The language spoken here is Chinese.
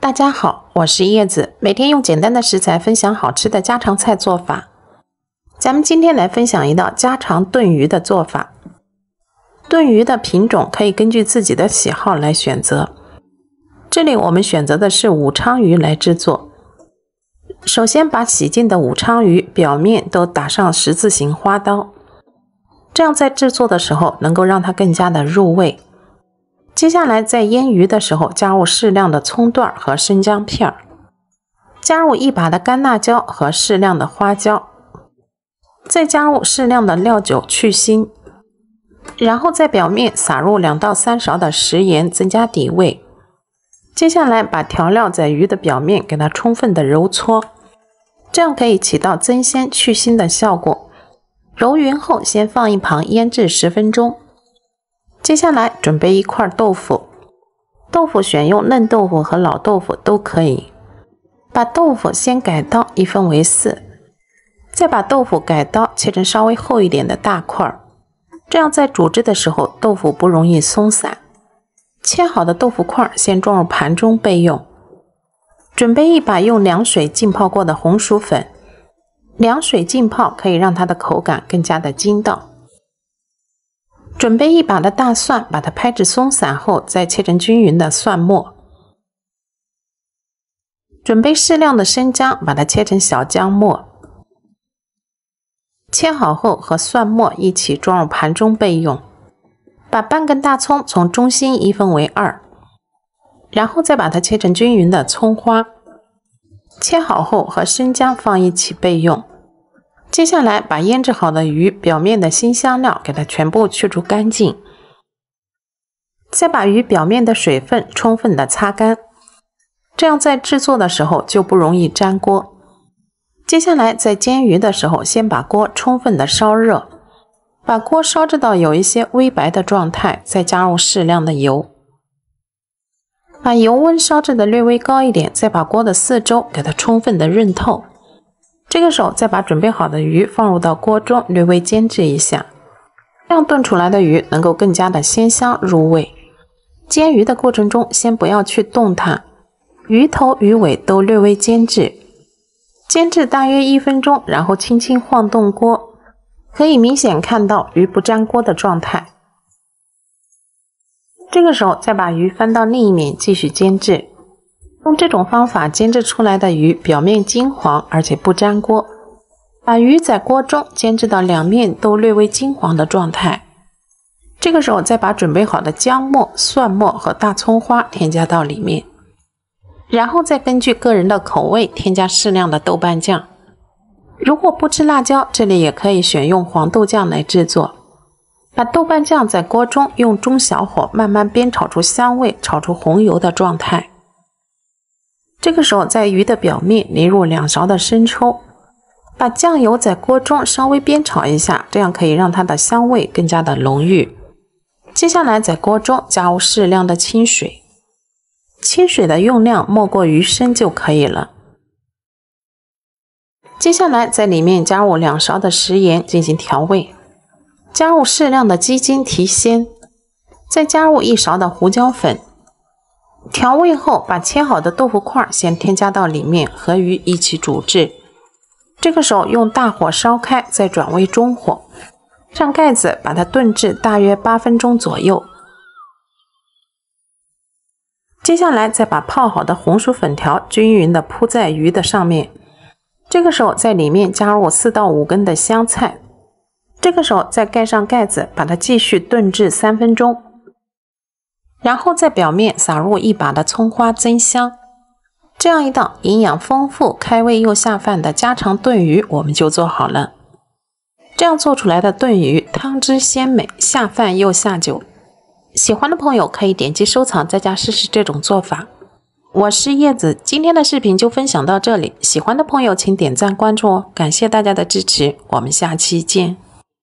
大家好，我是叶子，每天用简单的食材分享好吃的家常菜做法。咱们今天来分享一道家常炖鱼的做法。炖鱼的品种可以根据自己的喜好来选择，这里我们选择的是武昌鱼来制作。首先把洗净的武昌鱼表面都打上十字形花刀，这样在制作的时候能够让它更加的入味。接下来在腌鱼的时候，加入适量的葱段和生姜片，加入一把的干辣椒和适量的花椒，再加入适量的料酒去腥，然后在表面撒入两到三勺的食盐增加底味。接下来把调料在鱼的表面给它充分的揉搓，这样可以起到增鲜去腥的效果。揉匀后先放一旁腌制十分钟。接下来准备一块豆腐，豆腐选用嫩豆腐和老豆腐都可以。把豆腐先改刀一分为四，再把豆腐改刀切成稍微厚一点的大块，这样在煮制的时候豆腐不容易松散。切好的豆腐块先装入盘中备用。准备一把用凉水浸泡过的红薯粉，凉水浸泡可以让它的口感更加的筋道。准备一把的大蒜，把它拍至松散后，再切成均匀的蒜末。准备适量的生姜，把它切成小姜末。切好后和蒜末一起装入盘中备用。把半根大葱从中心一分为二，然后再把它切成均匀的葱花。切好后和生姜放一起备用。接下来，把腌制好的鱼表面的新香料给它全部去除干净，再把鱼表面的水分充分的擦干，这样在制作的时候就不容易粘锅。接下来，在煎鱼的时候，先把锅充分的烧热，把锅烧制到有一些微白的状态，再加入适量的油，把油温烧制的略微高一点，再把锅的四周给它充分的润透。这个时候，再把准备好的鱼放入到锅中，略微煎制一下，这样炖出来的鱼能够更加的鲜香入味。煎鱼的过程中，先不要去动它，鱼头鱼尾都略微煎制，煎制大约一分钟，然后轻轻晃动锅，可以明显看到鱼不粘锅的状态。这个时候，再把鱼翻到另一面继续煎制。用这种方法煎制出来的鱼，表面金黄，而且不粘锅。把鱼在锅中煎制到两面都略微金黄的状态，这个时候再把准备好的姜末、蒜末和大葱花添加到里面，然后再根据个人的口味添加适量的豆瓣酱。如果不吃辣椒，这里也可以选用黄豆酱来制作。把豆瓣酱在锅中用中小火慢慢煸炒出香味，炒出红油的状态。这个时候，在鱼的表面淋入两勺的生抽，把酱油在锅中稍微煸炒一下，这样可以让它的香味更加的浓郁。接下来，在锅中加入适量的清水，清水的用量莫过鱼身就可以了。接下来，在里面加入两勺的食盐进行调味，加入适量的鸡精提鲜，再加入一勺的胡椒粉。调味后，把切好的豆腐块先添加到里面，和鱼一起煮制。这个时候用大火烧开，再转为中火，上盖子把它炖至大约八分钟左右。接下来再把泡好的红薯粉条均匀的铺在鱼的上面。这个时候在里面加入四到五根的香菜。这个时候再盖上盖子，把它继续炖至三分钟。然后在表面撒入一把的葱花增香，这样一道营养丰富、开胃又下饭的家常炖鱼我们就做好了。这样做出来的炖鱼汤汁鲜美，下饭又下酒。喜欢的朋友可以点击收藏，在家试试这种做法。我是叶子，今天的视频就分享到这里，喜欢的朋友请点赞关注哦，感谢大家的支持，我们下期见。